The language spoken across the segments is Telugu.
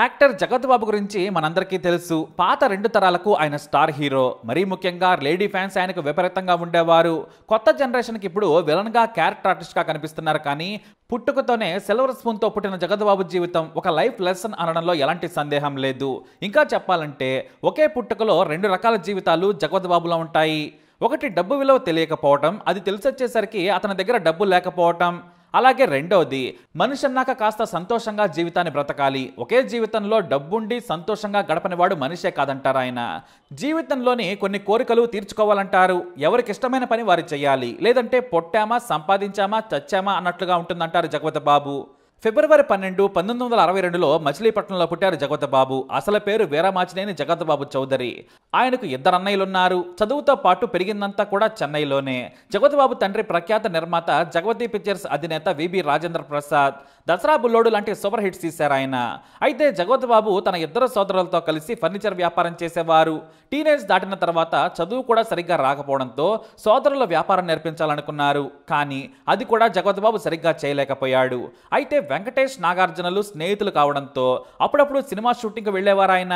యాక్టర్ జగత్ బాబు గురించి మనందరికీ తెలుసు పాత రెండు తరాలకు ఆయన స్టార్ హీరో మరీ ముఖ్యంగా లేడీ ఫ్యాన్స్ ఆయనకు విపరీతంగా ఉండేవారు కొత్త జనరేషన్కి ఇప్పుడు విలన్గా క్యారెక్టర్ ఆర్టిస్ట్గా కనిపిస్తున్నారు కానీ పుట్టుకతోనే సిల్వర్ స్పూన్తో పుట్టిన జగద్బాబు జీవితం ఒక లైఫ్ లెసన్ అనడంలో ఎలాంటి సందేహం లేదు ఇంకా చెప్పాలంటే ఒకే పుట్టుకలో రెండు రకాల జీవితాలు బాబులో ఉంటాయి ఒకటి డబ్బు విలువ తెలియకపోవటం అది తెలిసొచ్చేసరికి అతని దగ్గర డబ్బు లేకపోవటం అలాగే రెండవది మనిషి అన్నాక కాస్త సంతోషంగా జీవితాన్ని బ్రతకాలి ఒకే జీవితంలో డబ్బుండి సంతోషంగా గడపనివాడు మనిషే కాదంటారు ఆయన జీవితంలోని కొన్ని కోరికలు తీర్చుకోవాలంటారు ఎవరికి ఇష్టమైన పని వారు చేయాలి లేదంటే పొట్టామా సంపాదించామా చచ్చామా అన్నట్లుగా ఉంటుందంటారు జగవత బాబు ఫిబ్రవరి పన్నెండు పంతొమ్మిది వందల అరవై రెండులో మచిలీపట్నంలో పుట్టారు బాబు అసలు పేరు వీరమాచినేని జగవతబాబు చౌదరి ఆయనకు ఇద్దరు అన్నయ్యలున్నారు చదువుతో పాటు పెరిగిందంతా కూడా చెన్నైలోనే జగవతబాబు తండ్రి ప్రఖ్యాత నిర్మాత జగవతి పిక్చర్స్ అధినేత విబి రాజేంద్ర ప్రసాద్ దసరా బుల్లోడు లాంటి సూపర్ హిట్స్ తీశారు ఆయన అయితే జగవతబాబు తన ఇద్దరు సోదరులతో కలిసి ఫర్నిచర్ వ్యాపారం చేసేవారు టీనేజ్ దాటిన తర్వాత చదువు కూడా సరిగ్గా రాకపోవడంతో సోదరుల వ్యాపారం నేర్పించాలనుకున్నారు కానీ అది కూడా జగద్బాబు సరిగ్గా చేయలేకపోయాడు అయితే వెంకటేష్ నాగార్జునలు స్నేహితులు కావడంతో అప్పుడప్పుడు సినిమా షూటింగ్కి వెళ్ళేవారాయన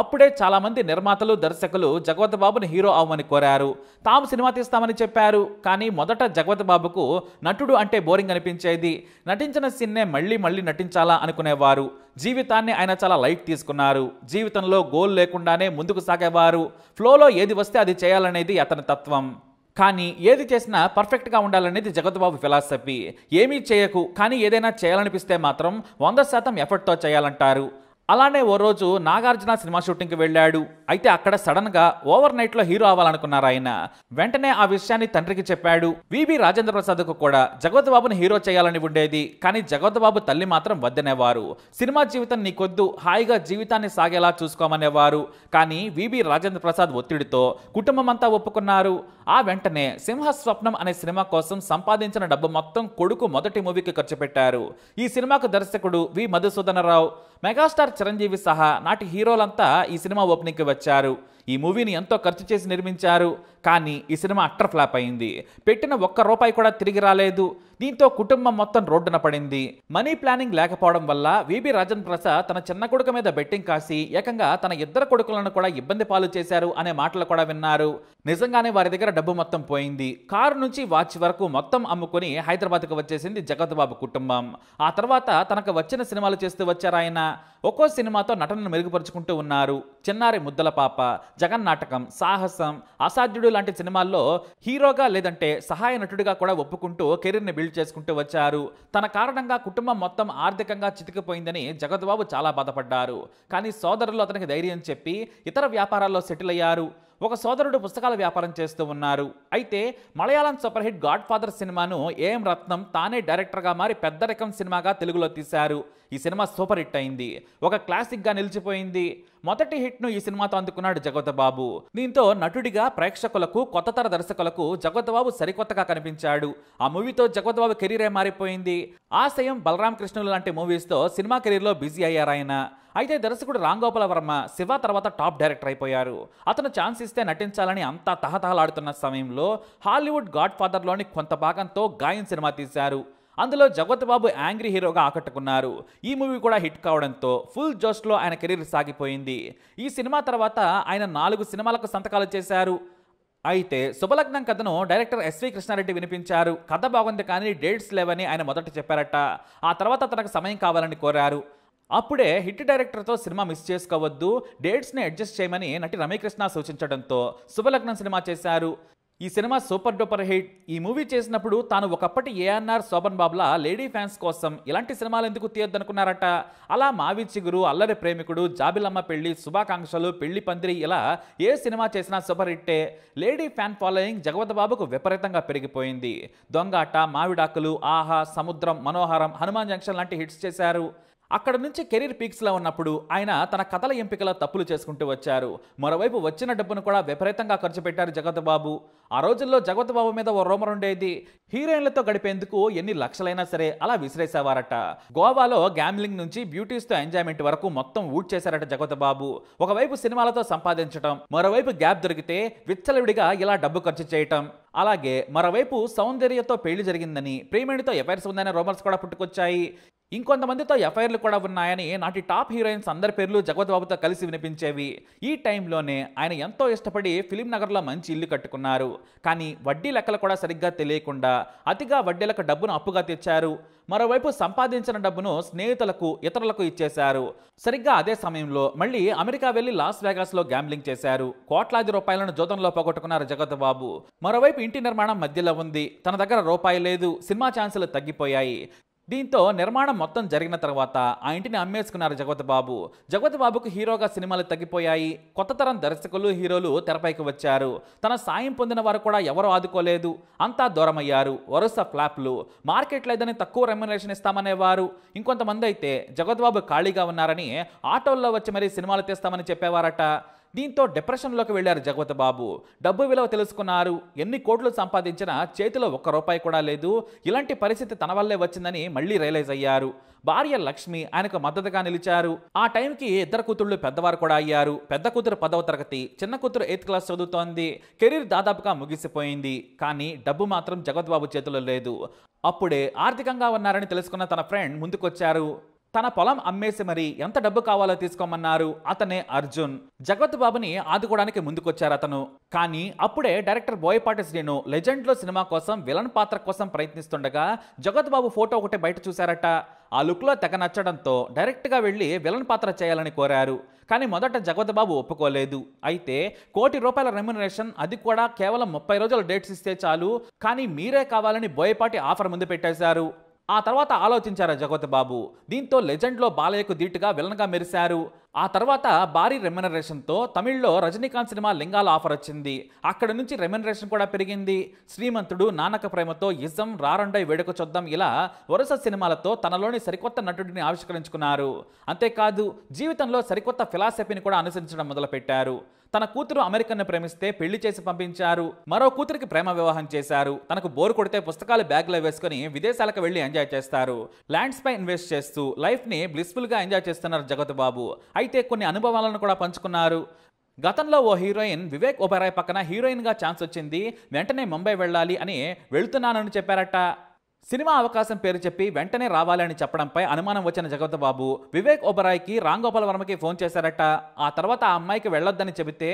అప్పుడే చాలామంది నిర్మాతలు దర్శకులు జగవత్ బాబును హీరో అవ్వమని కోరారు తాము సినిమా తీస్తామని చెప్పారు కానీ మొదట జగవత్ బాబుకు నటుడు అంటే బోరింగ్ అనిపించేది నటించిన సిన్నే మళ్ళీ మళ్ళీ నటించాలా అనుకునేవారు జీవితాన్ని ఆయన చాలా లైట్ తీసుకున్నారు జీవితంలో గోల్ లేకుండానే ముందుకు సాగేవారు ఫ్లోలో ఏది వస్తే అది చేయాలనేది అతని తత్వం కానీ ఏది చేసినా పర్ఫెక్ట్గా ఉండాలనేది జగత్బాబు ఫిలాసఫీ ఏమీ చేయకు కానీ ఏదైనా చేయాలనిపిస్తే మాత్రం వంద శాతం ఎఫర్ట్తో చేయాలంటారు అలానే ఓ రోజు నాగార్జున సినిమా షూటింగ్కి వెళ్ళాడు అయితే అక్కడ సడన్గా ఓవర్ నైట్లో హీరో అవ్వాలనుకున్నారు ఆయన వెంటనే ఆ విషయాన్ని తండ్రికి చెప్పాడు విబి రాజేంద్ర ప్రసాద్కు కూడా జగవద్బాబుని హీరో చేయాలని ఉండేది కానీ జగవద్బాబు తల్లి మాత్రం వద్దనేవారు సినిమా జీవితం నీకొద్దు హాయిగా జీవితాన్ని సాగేలా చూసుకోమనేవారు కానీ విబి రాజేంద్ర ప్రసాద్ ఒత్తిడితో కుటుంబం అంతా ఒప్పుకున్నారు ఆ వెంటనే సింహ స్వప్నం అనే సినిమా కోసం సంపాదించిన డబ్బు మొత్తం కొడుకు మొదటి మూవీకి ఖర్చు పెట్టారు ఈ సినిమాకు దర్శకుడు వి మధుసూదనరావు మెగాస్టార్ చిరంజీవి సహా నాటి హీరోలంతా ఈ సినిమా ఓపెనింగ్కి వచ్చారు ఈ మూవీని ఎంతో ఖర్చు చేసి నిర్మించారు కానీ ఈ సినిమా అట్టర్ ఫ్లాప్ అయింది పెట్టిన ఒక్క రూపాయి కూడా తిరిగి రాలేదు దీంతో కుటుంబం మొత్తం రోడ్డున పడింది మనీ ప్లానింగ్ లేకపోవడం వల్ల విబి రాజన్ ప్రసాద్ తన చిన్న కొడుకు మీద బెట్టింగ్ కాసి ఏకంగా తన ఇద్దరు కొడుకులను కూడా ఇబ్బంది పాలు చేశారు అనే మాటలు కూడా విన్నారు నిజంగానే వారి దగ్గర డబ్బు మొత్తం పోయింది కారు నుంచి వాచ్ వరకు మొత్తం అమ్ముకుని హైదరాబాద్కు వచ్చేసింది జగత్బాబు కుటుంబం ఆ తర్వాత తనకు వచ్చిన సినిమాలు చేస్తూ వచ్చారాయన ఒక్కో సినిమాతో నటనను మెరుగుపరుచుకుంటూ ఉన్నారు చిన్నారి ముద్దల పాప నాటకం సాహసం అసాధ్యుడు నాయుడు లాంటి సినిమాల్లో హీరోగా లేదంటే సహాయ నటుడిగా కూడా ఒప్పుకుంటూ కెరీర్ని బిల్డ్ చేసుకుంటూ వచ్చారు తన కారణంగా కుటుంబం మొత్తం ఆర్థికంగా చితికిపోయిందని జగద్బాబు చాలా బాధపడ్డారు కానీ సోదరులు అతనికి ధైర్యం చెప్పి ఇతర వ్యాపారాల్లో సెటిల్ అయ్యారు ఒక సోదరుడు పుస్తకాల వ్యాపారం చేస్తూ ఉన్నారు అయితే Malayalam super hit Godfather సినిమాను ఏఎం రత్నం తానే డైరెక్టర్గా మారి పెద్ద రకం సినిమాగా తెలుగులో తీశారు ఈ సినిమా సూపర్ హిట్ అయింది ఒక క్లాసిక్గా నిలిచిపోయింది మొదటి హిట్ను ఈ సినిమాతో అందుకున్నాడు జగవతబాబు దీంతో నటుడిగా ప్రేక్షకులకు కొత్త తర దర్శకులకు జగవతబాబు సరికొత్తగా కనిపించాడు ఆ మూవీతో జగవతబాబు కెరీరే మారిపోయింది ఆశయం బలరామ్ కృష్ణులు లాంటి మూవీస్తో సినిమా కెరీర్లో బిజీ అయ్యారాయన అయితే దర్శకుడు రాంగోపాల వర్మ శివ తర్వాత టాప్ డైరెక్టర్ అయిపోయారు అతను ఛాన్స్ ఇస్తే నటించాలని అంతా తహతహలాడుతున్న సమయంలో హాలీవుడ్ గాడ్ ఫాదర్లోని కొంత భాగంతో గాయం సినిమా తీశారు అందులో జగత్ బాబు యాంగ్రీ హీరోగా ఆకట్టుకున్నారు ఈ మూవీ కూడా హిట్ కావడంతో ఫుల్ జోష్లో ఆయన కెరీర్ సాగిపోయింది ఈ సినిమా తర్వాత ఆయన నాలుగు సినిమాలకు సంతకాలు చేశారు అయితే శుభలగ్నం కథను డైరెక్టర్ ఎస్వి కృష్ణారెడ్డి వినిపించారు కథ బాగుంది కానీ డేట్స్ లేవని ఆయన మొదట చెప్పారట ఆ తర్వాత తనకు సమయం కావాలని కోరారు అప్పుడే హిట్ డైరెక్టర్తో సినిమా మిస్ చేసుకోవద్దు డేట్స్ని అడ్జస్ట్ చేయమని నటి రమీకృష్ణ సూచించడంతో శుభలగ్నం సినిమా చేశారు ఈ సినిమా సూపర్ డూపర్ హిట్ ఈ మూవీ చేసినప్పుడు తాను ఒకప్పటి ఏఎన్ఆర్ శోభన్ బాబులా లేడీ ఫ్యాన్స్ కోసం ఇలాంటి సినిమాలు ఎందుకు తీయొద్దనుకున్నారట అలా మావి చిగురు అల్లరి ప్రేమికుడు జాబిలమ్మ పెళ్లి శుభాకాంక్షలు పెళ్లి పందిరి ఇలా ఏ సినిమా చేసినా సూపర్ హిట్టే లేడీ ఫ్యాన్ ఫాలోయింగ్ జగవత్ బాబుకు విపరీతంగా పెరిగిపోయింది దొంగాట మావిడాకులు ఆహా సముద్రం మనోహరం హనుమాన్ జంక్షన్ లాంటి హిట్స్ చేశారు అక్కడ నుంచి కెరీర్ పీక్స్లో ఉన్నప్పుడు ఆయన తన కథల ఎంపికలో తప్పులు చేసుకుంటూ వచ్చారు మరోవైపు వచ్చిన డబ్బును కూడా విపరీతంగా ఖర్చు పెట్టారు జగత్ బాబు ఆ రోజుల్లో జగత్ బాబు మీద ఓ రోమర్ ఉండేది హీరోయిన్లతో గడిపేందుకు ఎన్ని లక్షలైనా సరే అలా విసిరేసేవారట గోవాలో గ్యామ్లింగ్ నుంచి బ్యూటీస్తో ఎంజాయ్మెంట్ వరకు మొత్తం ఊట్ చేశారట జగత్ బాబు ఒకవైపు సినిమాలతో సంపాదించటం మరోవైపు గ్యాప్ దొరికితే విచ్చలవిడిగా ఇలా డబ్బు ఖర్చు చేయటం అలాగే మరోవైపు సౌందర్యతో పెళ్లి జరిగిందని ప్రేమిణితో ఎఫైర్స్ ఉందనే రోమర్స్ కూడా పుట్టుకొచ్చాయి ఇంకొంతమందితో ఎఫ్ఐఆర్లు కూడా ఉన్నాయని నాటి టాప్ హీరోయిన్స్ అందరి పేర్లు బాబుతో కలిసి వినిపించేవి ఈ టైంలోనే ఆయన ఎంతో ఇష్టపడి ఫిలిం నగర్లో మంచి ఇల్లు కట్టుకున్నారు కానీ వడ్డీ లెక్కలు కూడా సరిగ్గా తెలియకుండా అతిగా వడ్డీలకు డబ్బును అప్పుగా తెచ్చారు మరోవైపు సంపాదించిన డబ్బును స్నేహితులకు ఇతరులకు ఇచ్చేశారు సరిగ్గా అదే సమయంలో మళ్ళీ అమెరికా వెళ్లి లాస్ వేగాస్లో గ్యాంబ్లింగ్ చేశారు కోట్లాది రూపాయలను జోదంలో పోగొట్టుకున్నారు జగత్ బాబు మరోవైపు ఇంటి నిర్మాణం మధ్యలో ఉంది తన దగ్గర రూపాయి లేదు సినిమా ఛాన్సులు తగ్గిపోయాయి దీంతో నిర్మాణం మొత్తం జరిగిన తర్వాత ఆ ఇంటిని అమ్మేసుకున్నారు జగవతి బాబు బాబుకు హీరోగా సినిమాలు తగ్గిపోయాయి కొత్త తరం దర్శకులు హీరోలు తెరపైకి వచ్చారు తన సాయం పొందిన వారు కూడా ఎవరూ ఆదుకోలేదు అంతా దూరమయ్యారు వరుస ఫ్లాప్లు మార్కెట్ లేదని తక్కువ రెమ్యునేషన్ ఇస్తామనేవారు ఇంకొంతమంది అయితే జగవతి బాబు ఖాళీగా ఉన్నారని ఆటోల్లో వచ్చి మరీ సినిమాలు తీస్తామని చెప్పేవారట దీంతో డిప్రెషన్లోకి వెళ్లారు జగవత్ బాబు డబ్బు విలువ తెలుసుకున్నారు ఎన్ని కోట్లు సంపాదించినా చేతిలో ఒక్క రూపాయి కూడా లేదు ఇలాంటి పరిస్థితి తన వల్లే వచ్చిందని మళ్లీ రియలైజ్ అయ్యారు భార్య లక్ష్మి ఆయనకు మద్దతుగా నిలిచారు ఆ టైంకి ఇద్దరు కూతుళ్ళు పెద్దవారు కూడా అయ్యారు పెద్ద కూతురు పదవ తరగతి చిన్న కూతురు ఎయిత్ క్లాస్ చదువుతోంది కెరీర్ దాదాపుగా ముగిసిపోయింది కానీ డబ్బు మాత్రం బాబు చేతిలో లేదు అప్పుడే ఆర్థికంగా ఉన్నారని తెలుసుకున్న తన ఫ్రెండ్ ముందుకొచ్చారు తన పొలం అమ్మేసి మరి ఎంత డబ్బు కావాలో తీసుకోమన్నారు అతనే అర్జున్ జగత్ బాబుని ఆదుకోవడానికి ముందుకొచ్చారు అతను కానీ అప్పుడే డైరెక్టర్ బోయపాటి శ్రీను లెజెండ్లో సినిమా కోసం విలన్ పాత్ర కోసం ప్రయత్నిస్తుండగా జగత్ బాబు ఫోటో ఒకటి బయట చూశారట ఆ లుక్లో తెగ నచ్చడంతో డైరెక్ట్గా వెళ్ళి విలన్ పాత్ర చేయాలని కోరారు కానీ మొదట జగవద్బాబు ఒప్పుకోలేదు అయితే కోటి రూపాయల రెమ్యునరేషన్ అది కూడా కేవలం ముప్పై రోజుల డేట్స్ ఇస్తే చాలు కానీ మీరే కావాలని బోయపాటి ఆఫర్ ముందు పెట్టేశారు ఆ తర్వాత ఆలోచించారా జగపతి బాబు దీంతో లెజెండ్లో బాలయ్యకు దీటుగా విలన్గా మెరిశారు ఆ తర్వాత భారీ రెమ్యునరేషన్తో తమిళ్లో రజనీకాంత్ సినిమా లింగాల ఆఫర్ వచ్చింది అక్కడ నుంచి రెమ్యునరేషన్ కూడా పెరిగింది శ్రీమంతుడు నానక ప్రేమతో ఇజం రారండై వేడుక చూద్దాం ఇలా వరుస సినిమాలతో తనలోని సరికొత్త నటుడిని ఆవిష్కరించుకున్నారు అంతేకాదు జీవితంలో సరికొత్త ఫిలాసఫీని కూడా అనుసరించడం మొదలుపెట్టారు తన కూతురు అమెరికన్ను ప్రేమిస్తే పెళ్లి చేసి పంపించారు మరో కూతురికి ప్రేమ వివాహం చేశారు తనకు బోర్ కొడితే పుస్తకాలు బ్యాగ్లో వేసుకుని విదేశాలకు వెళ్లి ఎంజాయ్ చేస్తారు ల్యాండ్స్ పై ఇన్వెస్ట్ చేస్తూ లైఫ్ని బ్లిస్ఫుల్గా ఎంజాయ్ చేస్తున్నారు జగత్ బాబు అయితే కొన్ని అనుభవాలను కూడా పంచుకున్నారు గతంలో ఓ హీరోయిన్ వివేక్ ఒబరాయ్ పక్కన హీరోయిన్గా ఛాన్స్ వచ్చింది వెంటనే ముంబై వెళ్ళాలి అని వెళుతున్నానని చెప్పారట సినిమా అవకాశం పేరు చెప్పి వెంటనే రావాలని చెప్పడంపై అనుమానం వచ్చిన బాబు వివేక్ ఒబరాయ్కి రాంగోపాల్ వర్మకి ఫోన్ చేశారట ఆ తర్వాత ఆ అమ్మాయికి వెళ్ళొద్దని చెబితే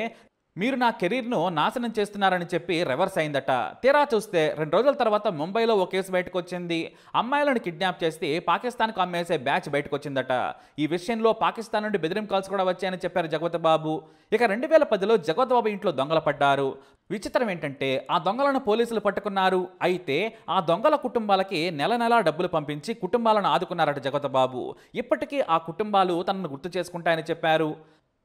మీరు నా కెరీర్ను నాశనం చేస్తున్నారని చెప్పి రివర్స్ అయిందట తీరా చూస్తే రెండు రోజుల తర్వాత ముంబైలో ఓ కేసు బయటకు వచ్చింది అమ్మాయిలను కిడ్నాప్ చేసి పాకిస్తాన్కు అమ్మేసే బ్యాచ్ బయటకు వచ్చిందట ఈ విషయంలో పాకిస్తాన్ నుండి బెదిరింపు కాల్స్ కూడా వచ్చాయని చెప్పారు జగవత్ బాబు ఇక రెండు వేల పదిలో జగవత్ బాబు ఇంట్లో దొంగల పడ్డారు విచిత్రం ఏంటంటే ఆ దొంగలను పోలీసులు పట్టుకున్నారు అయితే ఆ దొంగల కుటుంబాలకి నెల నెలా డబ్బులు పంపించి కుటుంబాలను ఆదుకున్నారట బాబు ఇప్పటికీ ఆ కుటుంబాలు తనను గుర్తు చేసుకుంటాయని చెప్పారు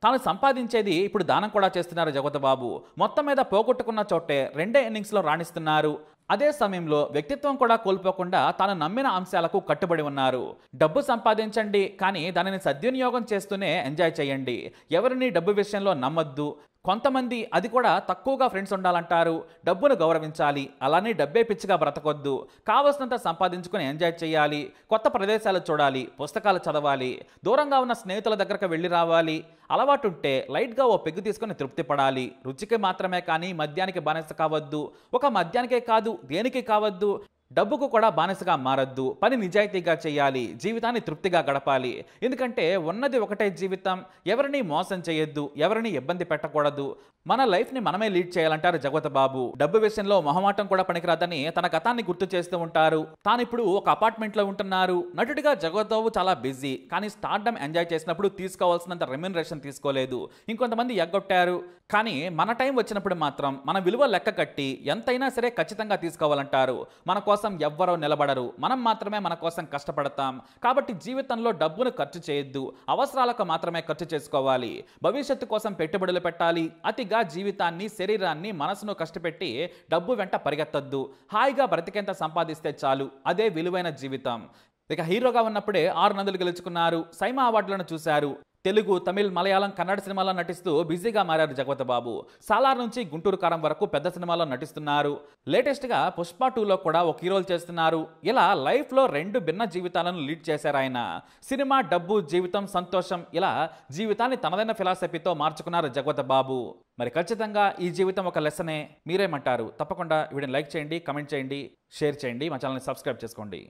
తాను సంపాదించేది ఇప్పుడు దానం కూడా చేస్తున్నారు జగతబాబు మొత్తం మీద పోగొట్టుకున్న చోటే రెండే ఇన్నింగ్స్లో రాణిస్తున్నారు అదే సమయంలో వ్యక్తిత్వం కూడా కోల్పోకుండా తాను నమ్మిన అంశాలకు కట్టుబడి ఉన్నారు డబ్బు సంపాదించండి కానీ దానిని సద్వినియోగం చేస్తూనే ఎంజాయ్ చేయండి ఎవరిని డబ్బు విషయంలో నమ్మద్దు కొంతమంది అది కూడా తక్కువగా ఫ్రెండ్స్ ఉండాలంటారు డబ్బును గౌరవించాలి అలానే డబ్బే పిచ్చిగా బ్రతకొద్దు కావలసినంత సంపాదించుకుని ఎంజాయ్ చేయాలి కొత్త ప్రదేశాలు చూడాలి పుస్తకాలు చదవాలి దూరంగా ఉన్న స్నేహితుల దగ్గరకు వెళ్ళి రావాలి అలవాటుంటే లైట్గా ఓ పెగ్గు తీసుకుని తృప్తి పడాలి రుచికి మాత్రమే కానీ మద్యానికి బానిస కావద్దు ఒక మద్యానికే కాదు దేనికి కావద్దు డబ్బుకు కూడా బానిసగా మారద్దు పని నిజాయితీగా చేయాలి జీవితాన్ని తృప్తిగా గడపాలి ఎందుకంటే ఉన్నది ఒకటే జీవితం ఎవరిని మోసం చేయొద్దు ఎవరిని ఇబ్బంది పెట్టకూడదు మన లైఫ్ని మనమే లీడ్ చేయాలంటారు జగవత బాబు డబ్బు విషయంలో మొహమాటం కూడా పనికిరాదని తన గతాన్ని గుర్తు చేస్తూ ఉంటారు తాను ఇప్పుడు ఒక అపార్ట్మెంట్లో ఉంటున్నారు నటుడిగా జగవత్ బాబు చాలా బిజీ కానీ స్టార్డమ్ ఎంజాయ్ చేసినప్పుడు తీసుకోవాల్సినంత రెమ్యునరేషన్ తీసుకోలేదు ఇంకొంతమంది ఎగ్గొట్టారు కానీ మన టైం వచ్చినప్పుడు మాత్రం మన విలువ లెక్క కట్టి ఎంతైనా సరే ఖచ్చితంగా తీసుకోవాలంటారు మన కోసం ఎవ్వరో నిలబడరు మనం మాత్రమే మన కోసం కష్టపడతాం కాబట్టి జీవితంలో డబ్బును ఖర్చు చేయొద్దు అవసరాలకు మాత్రమే ఖర్చు చేసుకోవాలి భవిష్యత్తు కోసం పెట్టుబడులు పెట్టాలి అతి హాయిగా జీవితాన్ని శరీరాన్ని మనసును కష్టపెట్టి డబ్బు వెంట పరిగెత్తద్దు హాయిగా బ్రతికెంత సంపాదిస్తే చాలు అదే విలువైన జీవితం ఇక హీరోగా ఉన్నప్పుడే ఆరు నందులు గెలుచుకున్నారు సైమా అవార్డులను చూశారు తెలుగు తమిళ్ మలయాళం కన్నడ సినిమాల్లో నటిస్తూ బిజీగా మారారు జగవత బాబు సాలార్ నుంచి గుంటూరు కారం వరకు పెద్ద సినిమాల్లో నటిస్తున్నారు లేటెస్ట్గా పుష్ప టూలో కూడా ఒక హీరోలు చేస్తున్నారు ఇలా లైఫ్లో రెండు భిన్న జీవితాలను లీడ్ చేశారు ఆయన సినిమా డబ్బు జీవితం సంతోషం ఇలా జీవితాన్ని తనదైన ఫిలాసఫీతో మార్చుకున్నారు జగవత బాబు మరి ఖచ్చితంగా ఈ జీవితం ఒక లెసనే మీరేమంటారు తప్పకుండా వీడిని లైక్ చేయండి కమెంట్ చేయండి షేర్ చేయండి మా ఛానల్ని సబ్స్క్రైబ్ చేసుకోండి